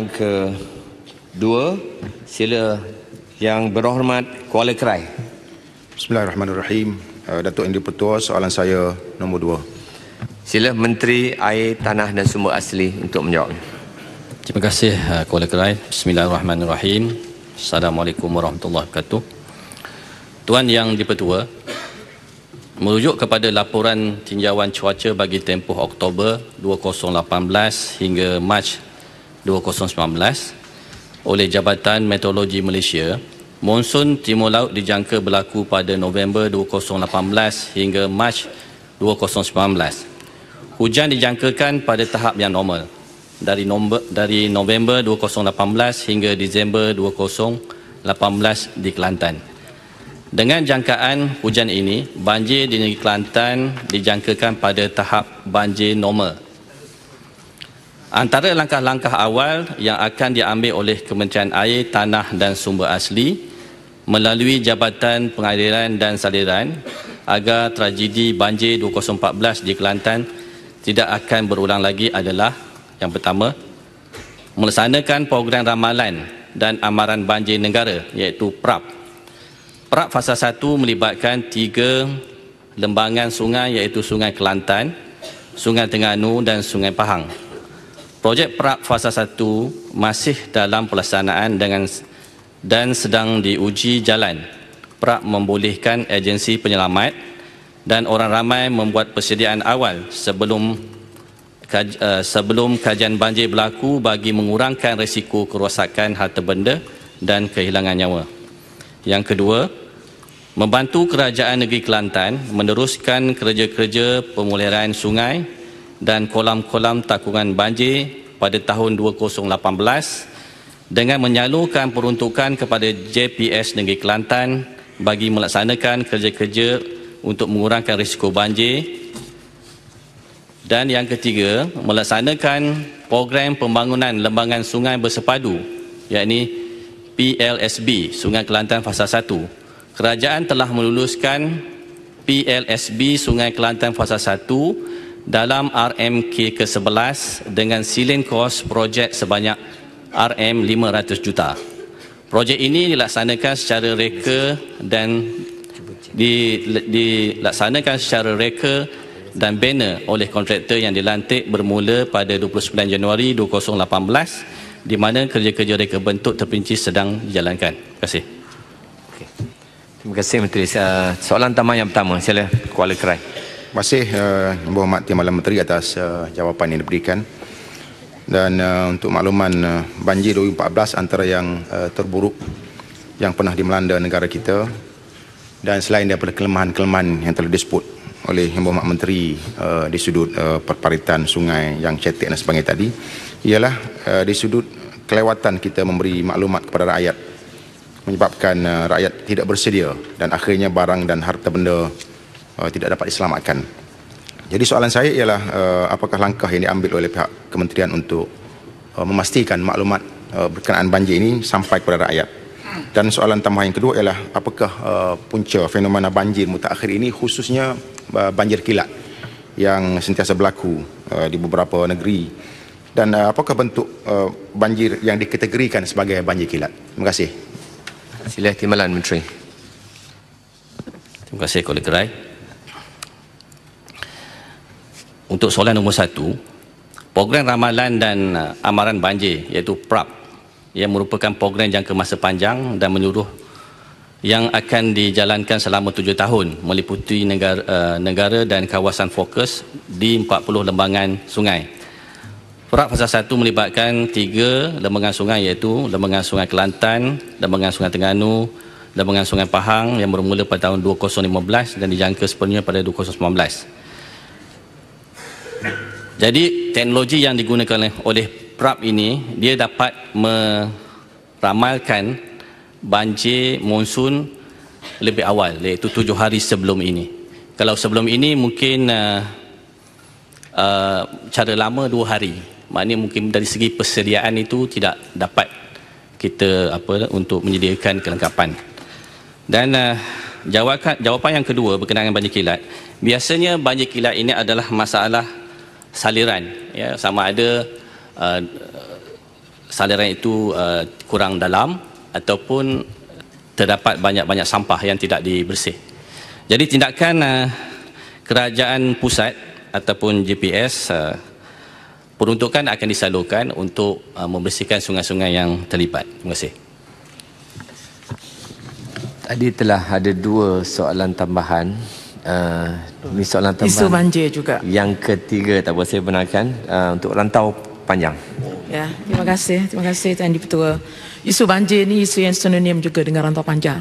Yang kedua sila yang berhormat Kuala Kerai. Bismillahirrahmanirrahim. Eh, Datuk Indri Pertua, soalan saya nombor dua. Sila Menteri Air Tanah dan Sumber Asli untuk menjawab. Terima kasih eh, Kuala Kerai. Bismillahirrahmanirrahim. Assalamualaikum warahmatullahi wabarakatuh. Tuan Yang Dipertua, merujuk kepada laporan tinjauan cuaca bagi tempoh Oktober 2018 hingga Mac 2019 oleh Jabatan Meteorologi Malaysia, monsun timur laut dijangka berlaku pada November 2018 hingga Mac 2019. Hujan dijangkakan pada tahap yang normal dari November, dari November 2018 hingga Disember 2018 di Kelantan. Dengan jangkaan hujan ini, banjir di negeri Kelantan dijangkakan pada tahap banjir normal Antara langkah-langkah awal yang akan diambil oleh Kementerian Air, Tanah dan Sumber Asli melalui Jabatan Pengairan dan Saliran agar tragedi banjir 2014 di Kelantan tidak akan berulang lagi adalah yang pertama, melaksanakan program ramalan dan amaran banjir negara iaitu PRAP. PRAP fasa 1 melibatkan tiga lembangan sungai iaitu Sungai Kelantan, Sungai Tengganu dan Sungai Pahang. Projek Prak Fasa 1 masih dalam pelaksanaan dengan dan sedang diuji jalan. Prak membolehkan agensi penyelamat dan orang ramai membuat persediaan awal sebelum eh, sebelum kajian banjir berlaku bagi mengurangkan risiko kerosakan harta benda dan kehilangan nyawa. Yang kedua, membantu kerajaan negeri Kelantan meneruskan kerja-kerja pemuliharaan sungai dan kolam-kolam takungan banjir pada tahun 2018 dengan menyalurkan peruntukan kepada JPS Negeri Kelantan bagi melaksanakan kerja-kerja untuk mengurangkan risiko banjir dan yang ketiga melaksanakan program pembangunan lembangan sungai bersepadu yakni PLSB Sungai Kelantan Fasa 1 Kerajaan telah meluluskan PLSB Sungai Kelantan Fasa dalam RMK ke-11 dengan ceiling kos projek sebanyak RM500 juta. Projek ini dilaksanakan secara reka dan dilaksanakan secara reka dan bina oleh kontraktor yang dilantik bermula pada 29 Januari 2018 di mana kerja-kerja reka bentuk terpinci sedang dijalankan. Terima kasih. Terima kasih Menteri. Uh, soalan tamat yang pertama, sila Kuala Kerai. Terima kasih uh, eh, Buah Mati Malam Menteri atas uh, jawapan yang diberikan. Dan uh, untuk makluman uh, banjir 2014 antara yang uh, terburuk yang pernah dimelanda negara kita dan selain daripada kelemahan-kelemahan yang telah disebut oleh Yang Berhormat Menteri uh, di sudut uh, perparitan sungai yang cetek dan sebagainya tadi ialah uh, di sudut kelewatan kita memberi maklumat kepada rakyat menyebabkan uh, rakyat tidak bersedia dan akhirnya barang dan harta benda uh, tidak dapat diselamatkan. Jadi soalan saya ialah uh, apakah langkah yang diambil oleh pihak kementerian untuk uh, memastikan maklumat uh, berkenaan banjir ini sampai kepada rakyat. Dan soalan tambahan yang kedua ialah apakah uh, punca fenomena banjir mutakhir ini khususnya uh, banjir kilat yang sentiasa berlaku uh, di beberapa negeri dan uh, apakah bentuk uh, banjir yang dikategorikan sebagai banjir kilat? Terima kasih. Sila timbalan Menteri. Terima kasih Kuala Gerai untuk soalan nombor satu, program ramalan dan uh, amaran banjir iaitu PRAP yang merupakan program jangka masa panjang dan menyuruh yang akan dijalankan selama tujuh tahun meliputi negara, uh, negara dan kawasan fokus di 40 lembangan sungai. Perak fasa satu melibatkan tiga lembangan sungai iaitu lembangan sungai Kelantan, lembangan sungai Tengganu, lembangan sungai Pahang yang bermula pada tahun 2015 dan dijangka sepenuhnya pada 2019. Jadi teknologi yang digunakan oleh PRAP ini dia dapat meramalkan banjir monsun lebih awal iaitu tujuh hari sebelum ini. Kalau sebelum ini mungkin uh, uh, cara lama dua hari. Maknanya mungkin dari segi persediaan itu tidak dapat kita apa untuk menyediakan kelengkapan. Dan uh, jawapan, yang kedua berkenaan banjir kilat. Biasanya banjir kilat ini adalah masalah saliran ya sama ada uh, saliran itu uh, kurang dalam ataupun terdapat banyak-banyak sampah yang tidak dibersih. Jadi tindakan uh, kerajaan pusat ataupun GPS uh, peruntukan akan disalurkan untuk uh, membersihkan sungai-sungai yang terlibat. Terima kasih. Tadi telah ada dua soalan tambahan Uh, ni soalan tambahan. Isu banjir juga. Yang ketiga tak apa saya benarkan uh, untuk rantau panjang. Ya, terima kasih. Terima kasih Tuan Di isu banjir ini isu yang sinonim juga dengan rantau panjang.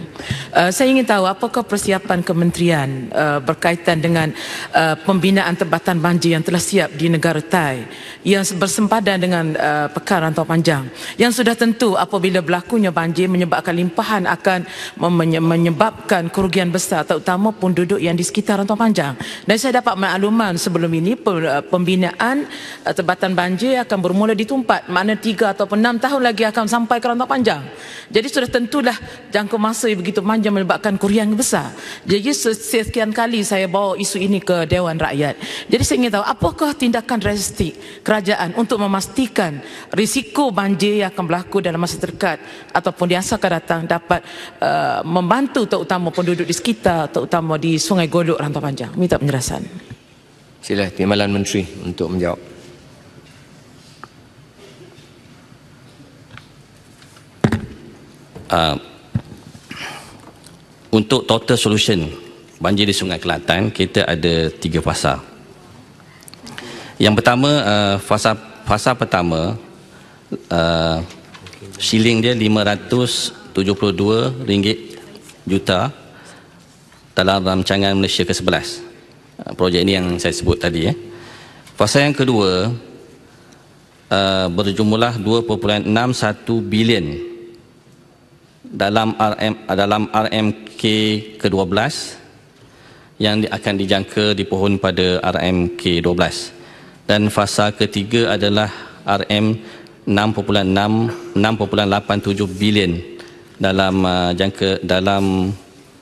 Uh, saya ingin tahu apakah persiapan kementerian uh, berkaitan dengan uh, pembinaan tempatan banjir yang telah siap di negara Thai yang bersempadan dengan uh, pekan rantau panjang. Yang sudah tentu apabila berlakunya banjir menyebabkan limpahan akan menyebabkan kerugian besar terutama penduduk yang di sekitar rantau panjang. Dan saya dapat makluman sebelum ini uh, pembinaan uh, tempatan banjir akan bermula di tumpat mana tiga ataupun enam tahun lagi akan sampai ke rantau panjang. Jadi sudah tentulah jangka masa yang begitu panjang melibatkan kurian yang besar. Jadi sekian kali saya bawa isu ini ke Dewan Rakyat. Jadi saya ingin tahu apakah tindakan realistik kerajaan untuk memastikan risiko banjir yang akan berlaku dalam masa terdekat ataupun yang akan datang dapat uh, membantu terutama penduduk di sekitar terutama di Sungai Golok Rantau Panjang. Minta penjelasan. Sila, Timbalan Menteri untuk menjawab. Uh, untuk total solution banjir di Sungai Kelantan kita ada tiga fasa. Yang pertama uh, fasa fasa pertama uh, shilling dia 572 ringgit juta dalam rancangan Malaysia ke-11. Uh, projek ini yang saya sebut tadi ya. Eh. Fasa yang kedua uh, berjumlah 2.61 bilion dalam RM dalam RMK ke-12 yang akan dijangka di pohon pada RMK 12 dan fasa ketiga adalah RM 6.6 6.87 bilion dalam uh, jangka dalam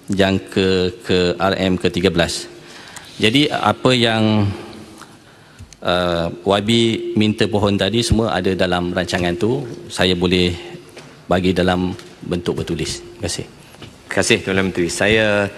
jangka ke RM ke-13. Jadi apa yang uh, YB minta pohon tadi semua ada dalam rancangan tu. Saya boleh bagi dalam bentuk bertulis. Terima kasih. Terima kasih Tuan Menteri. Saya